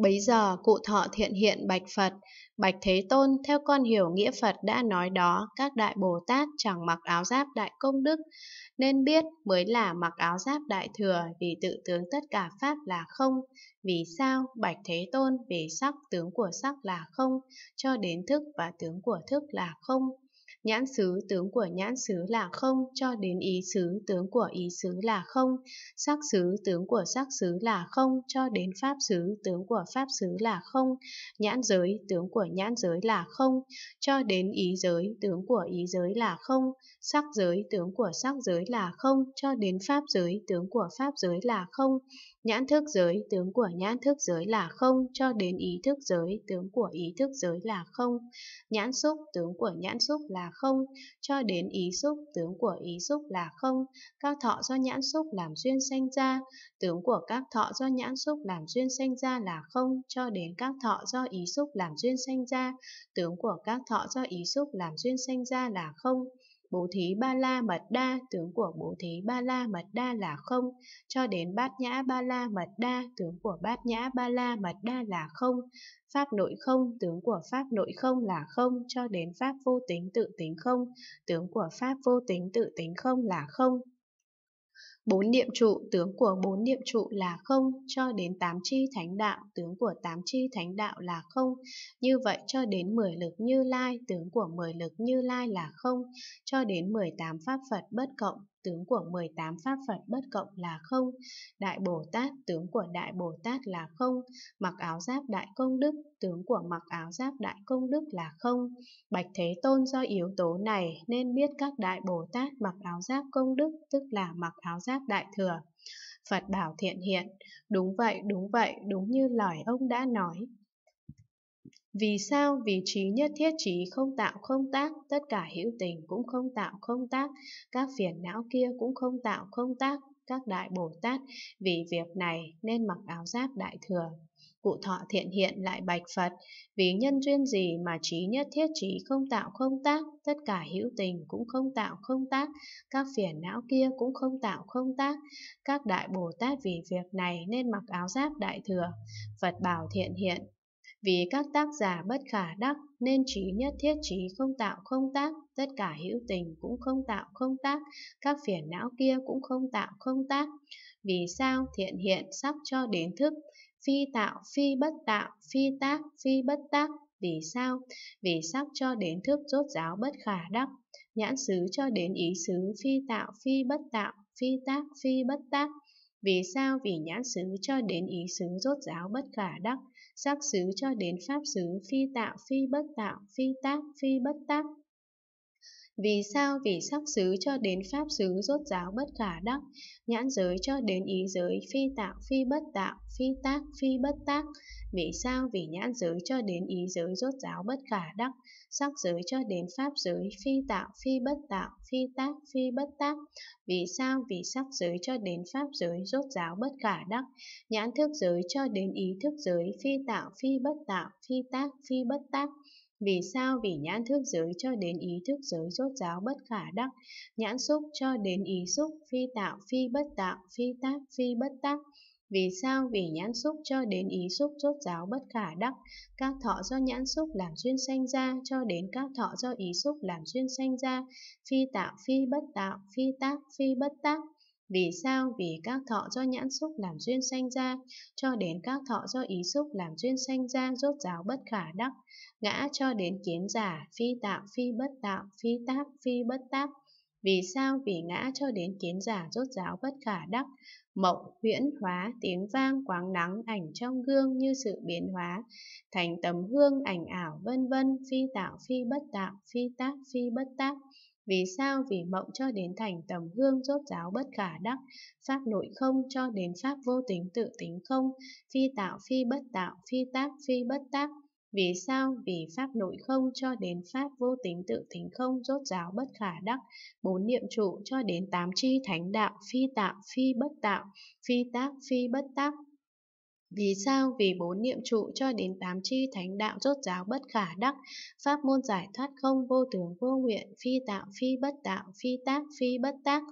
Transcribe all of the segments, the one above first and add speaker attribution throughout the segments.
Speaker 1: Bấy giờ cụ thọ thiện hiện bạch Phật, bạch Thế Tôn theo con hiểu nghĩa Phật đã nói đó, các đại Bồ Tát chẳng mặc áo giáp đại công đức, nên biết mới là mặc áo giáp đại thừa vì tự tướng tất cả pháp là không. Vì sao? Bạch Thế Tôn vì sắc tướng của sắc là không, cho đến thức và tướng của thức là không. Nhãn xứ tướng của nhãn xứ là không cho đến ý xứ tướng của ý xứ là không, sắc xứ tướng của sắc xứ là không cho đến pháp xứ tướng của pháp xứ là không, nhãn giới tướng của nhãn giới là không, cho đến ý giới tướng của ý giới là không, sắc giới tướng của sắc giới là không cho đến pháp giới tướng của pháp giới là không, nhãn thức giới tướng của nhãn thức giới là không cho đến ý thức giới tướng của ý thức giới là không, nhãn xúc tướng của nhãn xúc là không, cho đến ý xúc, tướng của ý xúc là không, các thọ do nhãn xúc làm duyên sanh ra, tướng của các thọ do nhãn xúc làm duyên sanh ra là không, cho đến các thọ do ý xúc làm duyên sanh ra, tướng của các thọ do ý xúc làm duyên sanh ra là không. Bố thí ba la mật đa, tướng của bố thí ba la mật đa là không, cho đến bát nhã ba la mật đa, tướng của bát nhã ba la mật đa là không, pháp nội không, tướng của pháp nội không là không, cho đến pháp vô tính tự tính không, tướng của pháp vô tính tự tính không là không. Bốn niệm trụ, tướng của bốn niệm trụ là không, cho đến tám chi thánh đạo, tướng của tám chi thánh đạo là không. Như vậy cho đến mười lực như lai, tướng của mười lực như lai là không, cho đến mười tám pháp Phật bất cộng, tướng của 18 pháp Phật bất cộng là không, Đại Bồ Tát, tướng của Đại Bồ Tát là không, mặc áo giáp Đại Công Đức, tướng của mặc áo giáp Đại Công Đức là không. Bạch Thế Tôn do yếu tố này nên biết các Đại Bồ Tát mặc áo giáp Công Đức, tức là mặc áo giáp Đại Thừa. Phật bảo thiện hiện, đúng vậy, đúng vậy, đúng như lời ông đã nói, vì sao vì trí nhất thiết trí không tạo không tác tất cả hữu tình cũng không tạo không tác các phiền não kia cũng không tạo không tác các đại bồ tát vì việc này nên mặc áo giáp đại thừa cụ thọ thiện hiện lại bạch phật vì nhân duyên gì mà trí nhất thiết trí không tạo không tác tất cả hữu tình cũng không tạo không tác các phiền não kia cũng không tạo không tác các đại bồ tát vì việc này nên mặc áo giáp đại thừa phật bảo thiện hiện vì các tác giả bất khả đắc nên trí nhất thiết trí không tạo không tác, tất cả hữu tình cũng không tạo không tác, các phiền não kia cũng không tạo không tác. Vì sao thiện hiện sắp cho đến thức, phi tạo phi bất tạo, phi tác phi bất tác. Vì sao? Vì sắc cho đến thức rốt giáo bất khả đắc, nhãn xứ cho đến ý xứ phi tạo phi bất tạo, phi tác phi bất tác. Vì sao? Vì nhãn xứ cho đến ý xứ rốt giáo bất khả đắc, sắc xứ cho đến pháp xứ phi tạo phi bất tạo phi tác phi bất tác vì sao vì sắc xứ cho đến pháp xứ rốt giáo bất khả đắc, nhãn giới cho đến ý giới phi tạo phi bất tạo, phi tác phi bất tác. Vì sao vì nhãn giới cho đến ý giới rốt giáo bất khả đắc, sắc giới cho đến pháp giới phi tạo phi bất tạo, phi tác phi bất tác. Vì sao vì sắc giới cho đến pháp giới rốt giáo bất khả đắc, nhãn thức giới cho đến ý thức giới phi tạo phi bất tạo, phi tác phi bất tác. Vì sao? Vì nhãn thức giới cho đến ý thức giới rốt ráo bất khả đắc, nhãn xúc cho đến ý xúc, phi tạo, phi bất tạo, phi tác, phi bất tác. Vì sao? Vì nhãn xúc cho đến ý xúc rốt ráo bất khả đắc, các thọ do nhãn xúc làm duyên sanh ra cho đến các thọ do ý xúc làm duyên sanh ra, phi tạo, phi bất tạo, phi tác, phi bất tác. Vì sao? Vì các thọ do nhãn xúc làm duyên sanh ra, cho đến các thọ do ý xúc làm duyên sanh ra rốt ráo bất khả đắc, ngã cho đến kiến giả, phi tạo, phi bất tạo, phi tác, phi bất tác. Vì sao? Vì ngã cho đến kiến giả rốt ráo bất khả đắc, mộng, huyễn hóa, tiếng vang, quáng nắng, ảnh trong gương như sự biến hóa, thành tấm hương, ảnh ảo, vân vân, phi tạo, phi bất tạo, phi tác, phi bất tác. Vì sao vì mộng cho đến thành tầm hương rốt giáo bất khả đắc, pháp nội không cho đến pháp vô tính tự tính không, phi tạo phi bất tạo, phi tác phi bất tác. Vì sao? Vì pháp nội không cho đến pháp vô tính tự tính không rốt giáo bất khả đắc, bốn niệm trụ cho đến tám chi thánh đạo, phi tạo, phi bất tạo, phi tác, phi bất tác, vì sao? Vì bốn niệm trụ cho đến tám chi thánh đạo rốt giáo bất khả đắc, pháp môn giải thoát không vô tướng vô nguyện, phi tạo phi bất tạo, phi tác phi bất tác.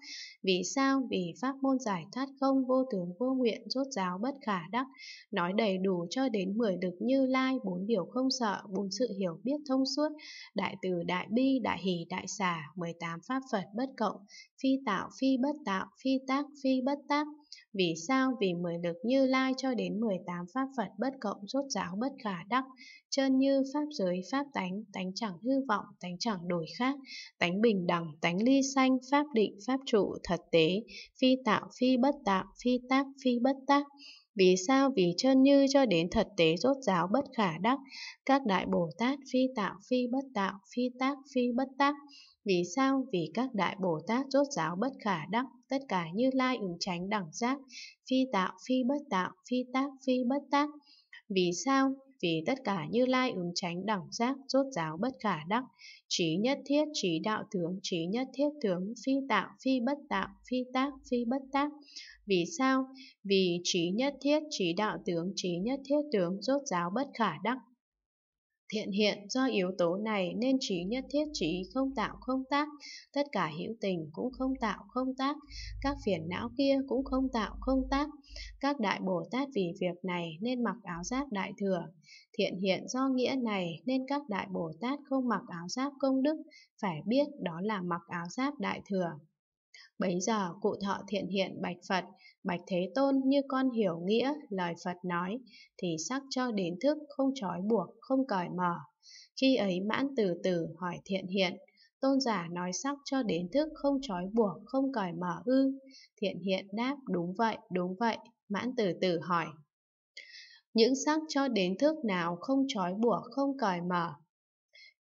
Speaker 1: Vì sao? Vì pháp môn giải thoát không vô tướng vô nguyện, rốt giáo bất khả đắc, nói đầy đủ cho đến mười lực như lai, bốn điều không sợ, bốn sự hiểu biết thông suốt, đại từ đại bi, đại hỷ đại xả, mười tám pháp Phật bất cộng, phi tạo phi bất tạo, phi tác phi bất tác. Vì sao? Vì mười lực như lai cho đến 18 pháp Phật bất cộng rốt giáo bất khả đắc, chân như pháp giới pháp tánh, tánh chẳng hư vọng, tánh chẳng đổi khác, tánh bình đẳng, tánh ly sanh, pháp định, pháp trụ, thật tế, phi tạo, phi bất tạo, phi tác, phi bất tác vì sao? Vì chân như cho đến thật tế rốt giáo bất khả đắc, các đại Bồ Tát phi tạo phi bất tạo, phi tác phi bất tác. Vì sao? Vì các đại Bồ Tát rốt giáo bất khả đắc, tất cả như lai ứng tránh đẳng giác, phi tạo phi bất tạo, phi tác phi bất tác. Vì sao? Vì tất cả như lai ứng tránh đẳng giác, rốt giáo bất khả đắc, trí nhất thiết, trí đạo tướng, trí nhất thiết tướng, phi tạo, phi bất tạo, phi tác, phi bất tác. Vì sao? Vì trí nhất thiết, trí đạo tướng, trí nhất thiết tướng, rốt giáo bất khả đắc, Thiện hiện do yếu tố này nên trí nhất thiết trí không tạo không tác, tất cả hữu tình cũng không tạo không tác, các phiền não kia cũng không tạo không tác. Các đại Bồ Tát vì việc này nên mặc áo giáp đại thừa. Thiện hiện do nghĩa này nên các đại Bồ Tát không mặc áo giáp công đức, phải biết đó là mặc áo giáp đại thừa. Bấy giờ cụ thọ thiện hiện bạch Phật, bạch Thế Tôn như con hiểu nghĩa lời Phật nói, thì sắc cho đến thức không trói buộc, không cởi mở. Khi ấy mãn từ từ hỏi thiện hiện, tôn giả nói sắc cho đến thức không trói buộc, không cởi mở ư. Thiện hiện đáp đúng vậy, đúng vậy, mãn từ từ hỏi. Những sắc cho đến thức nào không trói buộc, không cởi mở,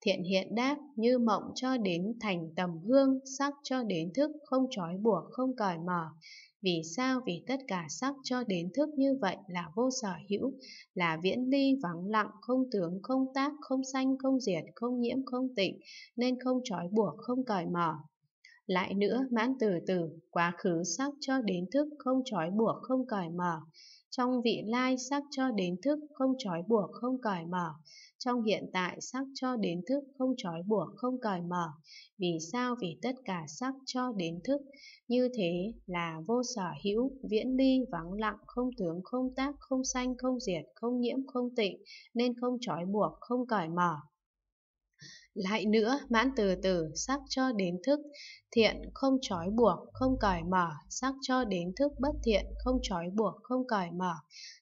Speaker 1: Thiện hiện đáp như mộng cho đến thành tầm hương, sắc cho đến thức không trói buộc, không cởi mở. Vì sao? Vì tất cả sắc cho đến thức như vậy là vô sở hữu, là viễn ly, vắng lặng, không tướng, không tác, không sanh, không diệt, không nhiễm, không tịnh, nên không trói buộc, không cởi mở. Lại nữa, mãn từ từ, quá khứ sắc cho đến thức không trói buộc, không cởi mở. Trong vị lai sắc cho đến thức không trói buộc không cởi mở. Trong hiện tại sắc cho đến thức không trói buộc không cởi mở. Vì sao? Vì tất cả sắc cho đến thức. Như thế là vô sở hữu, viễn ly, vắng lặng, không tướng, không tác, không sanh, không diệt, không nhiễm, không tịnh, nên không trói buộc, không cởi mở. Lại nữa, mãn từ từ sắc cho đến thức thiện không trói buộc, không cởi mở, sắc cho đến thức bất thiện không trói buộc, không cởi mở,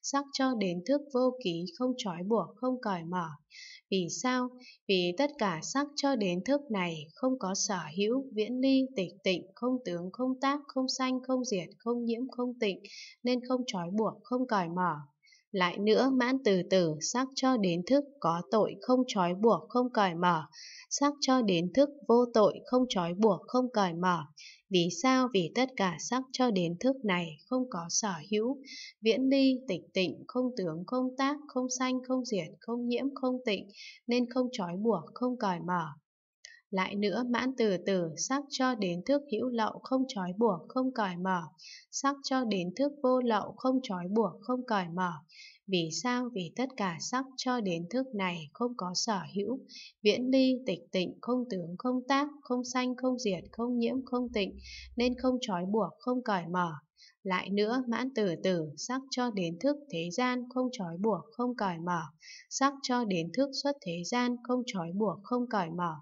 Speaker 1: sắc cho đến thức vô ký không trói buộc, không cởi mở. Vì sao? Vì tất cả sắc cho đến thức này không có sở hữu, viễn ly, tịch tịnh, không tướng, không tác, không sanh, không diệt, không nhiễm, không tịnh, nên không trói buộc, không cởi mở, lại nữa mãn từ từ sắc cho đến thức có tội không trói buộc không cởi mở, sắc cho đến thức vô tội không trói buộc không cởi mở. Vì sao? Vì tất cả sắc cho đến thức này không có sở hữu, viễn ly, tịch tịnh, không tướng, không tác, không sanh, không diệt, không nhiễm, không tịnh, nên không trói buộc, không cởi mở. Lại nữa mãn từ từ sắc cho đến thức hữu lậu không trói buộc không cởi mở, sắc cho đến thức vô lậu không trói buộc không cởi mở. Vì sao? Vì tất cả sắc cho đến thức này không có sở hữu, viễn ly, tịch tịnh, không tướng, không tác, không sanh, không diệt, không nhiễm, không tịnh, nên không trói buộc, không cởi mở. Lại nữa, mãn từ từ, sắc cho đến thức thế gian, không trói buộc, không cởi mở. Sắc cho đến thức xuất thế gian, không trói buộc, không cởi mở.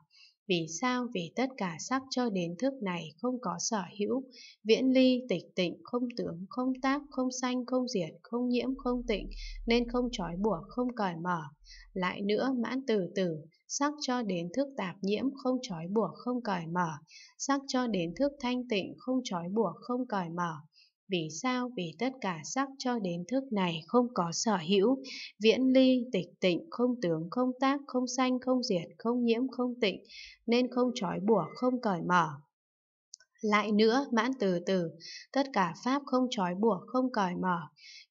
Speaker 1: Vì sao? Vì tất cả sắc cho đến thức này không có sở hữu, viễn ly, tịch tịnh, không tướng, không tác, không sanh, không diệt, không nhiễm, không tịnh, nên không trói buộc, không cởi mở. Lại nữa, mãn từ từ, sắc cho đến thức tạp nhiễm, không trói buộc, không cởi mở, sắc cho đến thức thanh tịnh, không trói buộc, không cởi mở, vì sao? Vì tất cả sắc cho đến thức này không có sở hữu, viễn ly, tịch tịnh, không tướng, không tác, không sanh, không diệt, không nhiễm, không tịnh, nên không trói buộc, không cởi mở. Lại nữa, mãn từ từ, tất cả pháp không trói buộc, không cởi mở,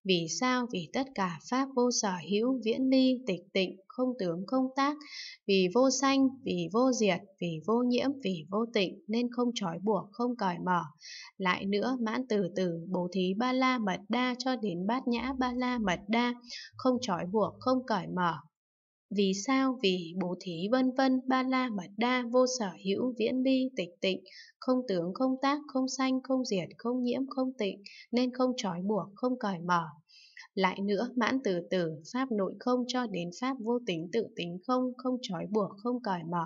Speaker 1: vì sao? Vì tất cả pháp vô sở hữu, viễn ly, tịch tịnh, không tướng, không tác, vì vô sanh, vì vô diệt, vì vô nhiễm, vì vô tịnh, nên không trói buộc, không cởi mở. Lại nữa, mãn từ từ, bố thí ba la mật đa cho đến bát nhã ba la mật đa, không trói buộc, không cởi mở, vì sao vì bố thí vân vân ba la mật đa vô sở hữu viễn ly tịch tịnh không tướng không tác không sanh không diệt không nhiễm không tịnh nên không trói buộc không cởi mở lại nữa mãn từ từ pháp nội không cho đến pháp vô tính tự tính không không trói buộc không cởi mở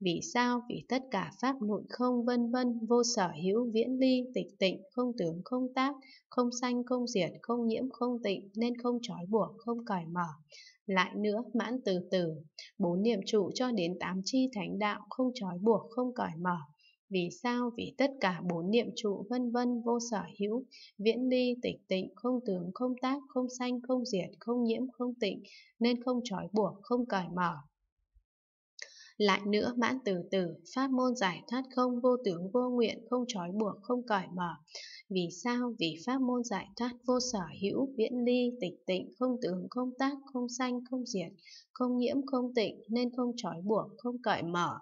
Speaker 1: vì sao vì tất cả pháp nội không vân vân vô sở hữu viễn ly tịch tịnh không tướng không tác không sanh không diệt không nhiễm không tịnh nên không trói buộc không cởi mở lại nữa, mãn từ từ, bốn niệm trụ cho đến tám chi thánh đạo không trói buộc, không cởi mở. Vì sao? Vì tất cả bốn niệm trụ vân vân vô sở hữu, viễn ly, tịch tịnh, không tướng, không tác, không sanh, không diệt, không nhiễm, không tịnh, nên không trói buộc, không cởi mở. Lại nữa mãn từ từ, pháp môn giải thoát không vô tướng vô nguyện, không trói buộc, không cởi mở. Vì sao? Vì pháp môn giải thoát vô sở hữu, viễn ly, tịch tịnh, không tướng, không tác, không sanh, không diệt, không nhiễm, không tịnh, nên không trói buộc, không cởi mở,